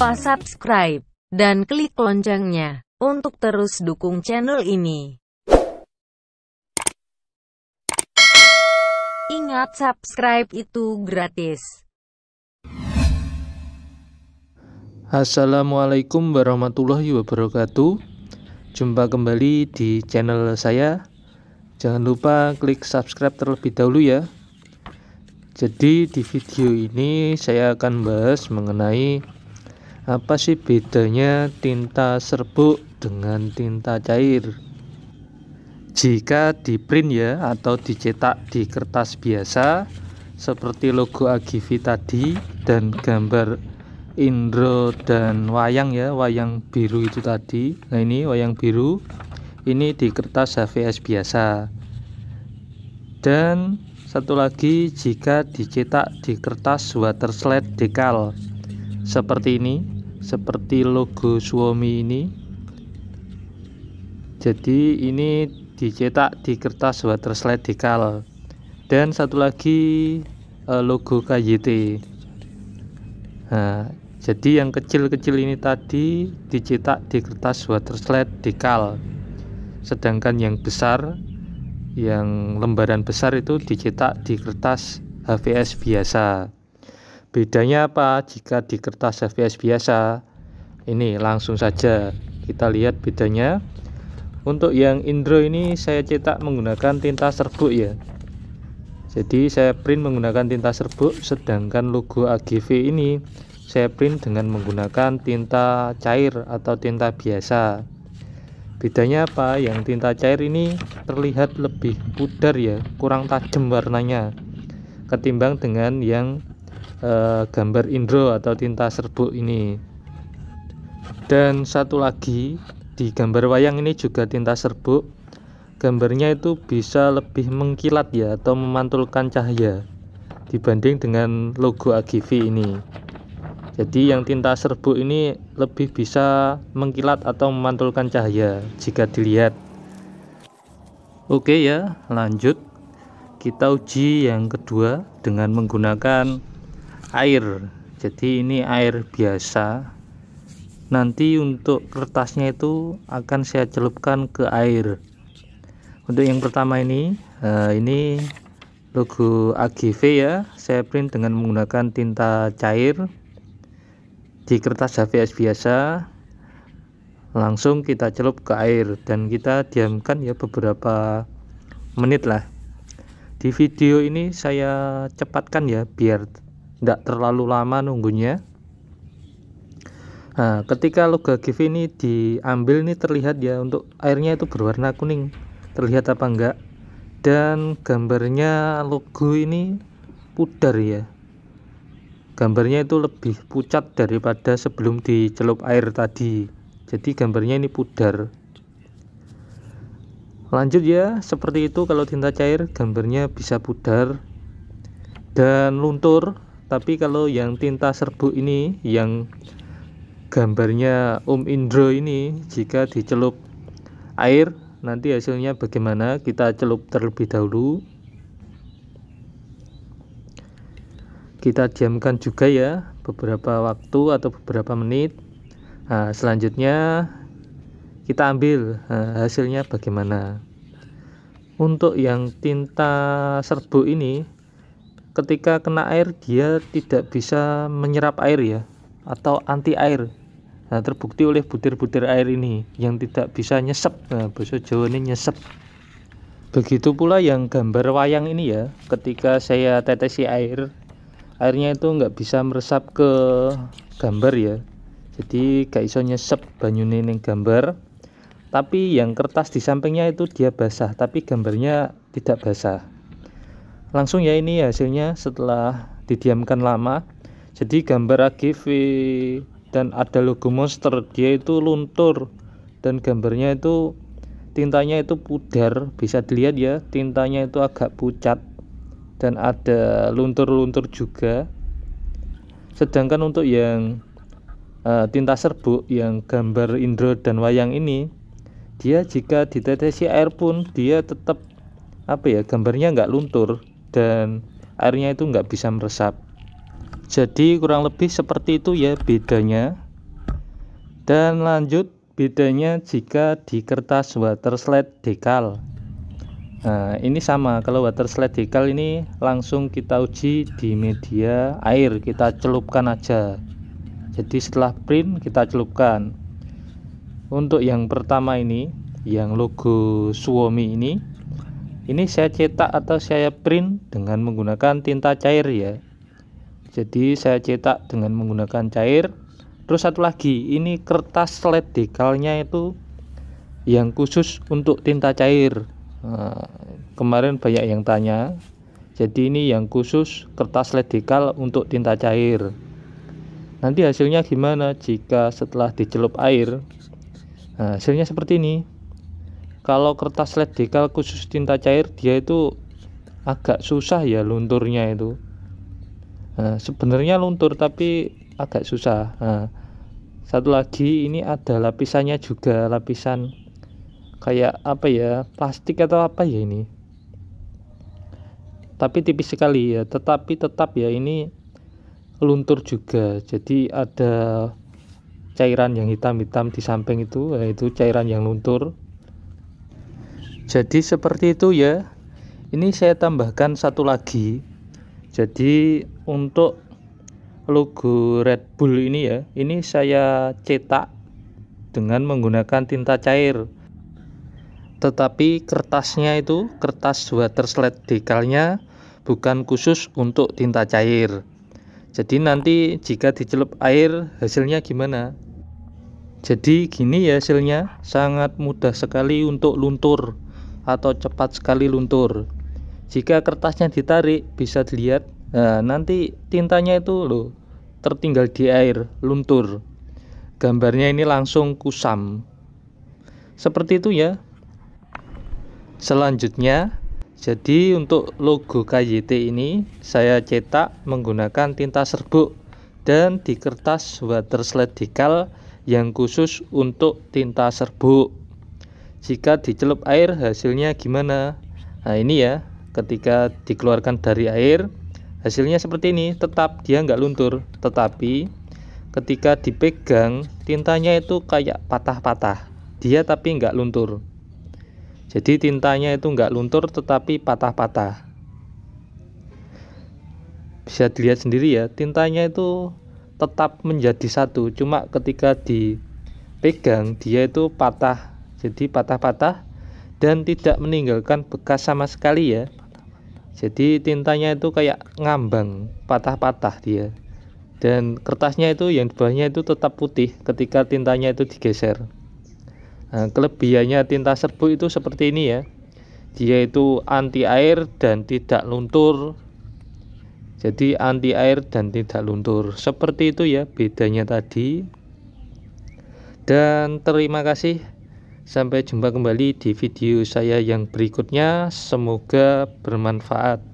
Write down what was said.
lupa subscribe dan klik loncengnya untuk terus dukung channel ini. Ingat subscribe itu gratis. Assalamualaikum warahmatullahi wabarakatuh. Jumpa kembali di channel saya. Jangan lupa klik subscribe terlebih dahulu ya. Jadi di video ini saya akan bahas mengenai apa sih bedanya tinta serbuk dengan tinta cair jika di print ya atau dicetak di kertas biasa seperti logo Agivi tadi dan gambar Indro dan wayang ya wayang biru itu tadi nah ini wayang biru ini di kertas HVS biasa dan satu lagi jika dicetak di kertas water slide decal seperti ini seperti logo suami ini jadi ini dicetak di kertas water slide dekal dan satu lagi eh, logo KYT nah, jadi yang kecil-kecil ini tadi dicetak di kertas water slide dekal sedangkan yang besar yang lembaran besar itu dicetak di kertas HVS biasa Bedanya apa jika di kertas FPS biasa? Ini langsung saja kita lihat bedanya. Untuk yang Indro ini saya cetak menggunakan tinta serbuk ya. Jadi saya print menggunakan tinta serbuk sedangkan logo AGV ini saya print dengan menggunakan tinta cair atau tinta biasa. Bedanya apa? Yang tinta cair ini terlihat lebih pudar ya, kurang tajam warnanya ketimbang dengan yang Eh, gambar indro atau tinta serbuk ini dan satu lagi di gambar wayang ini juga tinta serbuk gambarnya itu bisa lebih mengkilat ya atau memantulkan cahaya dibanding dengan logo AGV ini jadi yang tinta serbuk ini lebih bisa mengkilat atau memantulkan cahaya jika dilihat oke ya lanjut kita uji yang kedua dengan menggunakan air jadi ini air biasa nanti untuk kertasnya itu akan saya celupkan ke air untuk yang pertama ini eh, ini logo AGV ya saya print dengan menggunakan tinta cair di kertas HVS biasa langsung kita celup ke air dan kita diamkan ya beberapa menit lah di video ini saya cepatkan ya biar nggak terlalu lama nunggunya nah ketika logatif ini diambil ini terlihat ya untuk airnya itu berwarna kuning terlihat apa enggak dan gambarnya logo ini pudar ya gambarnya itu lebih pucat daripada sebelum dicelup air tadi jadi gambarnya ini pudar lanjut ya seperti itu kalau tinta cair gambarnya bisa pudar dan luntur tapi kalau yang tinta serbuk ini yang gambarnya Om Indro ini jika dicelup air nanti hasilnya bagaimana kita celup terlebih dahulu kita diamkan juga ya beberapa waktu atau beberapa menit nah, selanjutnya kita ambil nah, hasilnya bagaimana untuk yang tinta serbuk ini ketika kena air dia tidak bisa menyerap air ya atau anti air nah terbukti oleh butir-butir air ini yang tidak bisa nyesep nah bahasa Jawa ini nyesep begitu pula yang gambar wayang ini ya ketika saya tetesi air airnya itu nggak bisa meresap ke gambar ya jadi gak iso nyesep banyune ning gambar tapi yang kertas di sampingnya itu dia basah tapi gambarnya tidak basah langsung ya ini hasilnya setelah didiamkan lama jadi gambar agv dan ada logo monster dia itu luntur dan gambarnya itu tintanya itu pudar bisa dilihat ya tintanya itu agak pucat dan ada luntur-luntur juga sedangkan untuk yang uh, tinta serbuk yang gambar indro dan wayang ini dia jika ditetesi air pun dia tetap apa ya gambarnya nggak luntur dan airnya itu nggak bisa meresap jadi kurang lebih seperti itu ya bedanya dan lanjut bedanya jika di kertas water slide decal. nah ini sama kalau water slide decal ini langsung kita uji di media air kita celupkan aja jadi setelah print kita celupkan untuk yang pertama ini yang logo Suomi ini ini saya cetak atau saya print dengan menggunakan tinta cair ya jadi saya cetak dengan menggunakan cair terus satu lagi ini kertas led dekalnya itu yang khusus untuk tinta cair nah, kemarin banyak yang tanya jadi ini yang khusus kertas led dekal untuk tinta cair nanti hasilnya gimana jika setelah dicelup air nah, hasilnya seperti ini kalau kertas led dekal khusus tinta cair dia itu agak susah ya lunturnya itu nah, sebenarnya luntur tapi agak susah nah, satu lagi ini ada lapisannya juga lapisan kayak apa ya plastik atau apa ya ini tapi tipis sekali ya tetapi tetap ya ini luntur juga jadi ada cairan yang hitam-hitam di samping itu yaitu cairan yang luntur jadi seperti itu ya ini saya tambahkan satu lagi jadi untuk logo Red Bull ini ya ini saya cetak dengan menggunakan tinta cair tetapi kertasnya itu kertas water slide decalnya bukan khusus untuk tinta cair jadi nanti jika dicelup air hasilnya gimana jadi gini ya hasilnya sangat mudah sekali untuk luntur atau cepat sekali luntur. Jika kertasnya ditarik, bisa dilihat nah, nanti tintanya itu loh tertinggal di air, luntur. Gambarnya ini langsung kusam. Seperti itu ya. Selanjutnya, jadi untuk logo KYT ini saya cetak menggunakan tinta serbuk dan di kertas water slide decal yang khusus untuk tinta serbuk jika dicelup air hasilnya gimana nah ini ya ketika dikeluarkan dari air hasilnya seperti ini tetap dia nggak luntur tetapi ketika dipegang tintanya itu kayak patah-patah dia tapi nggak luntur jadi tintanya itu nggak luntur tetapi patah-patah bisa dilihat sendiri ya tintanya itu tetap menjadi satu cuma ketika dipegang dia itu patah jadi patah-patah dan tidak meninggalkan bekas sama sekali ya jadi tintanya itu kayak ngambang patah-patah dia dan kertasnya itu yang bawahnya itu tetap putih ketika tintanya itu digeser nah, kelebihannya tinta serbu itu seperti ini ya dia itu anti air dan tidak luntur jadi anti air dan tidak luntur seperti itu ya bedanya tadi dan terima kasih Sampai jumpa kembali di video saya yang berikutnya. Semoga bermanfaat.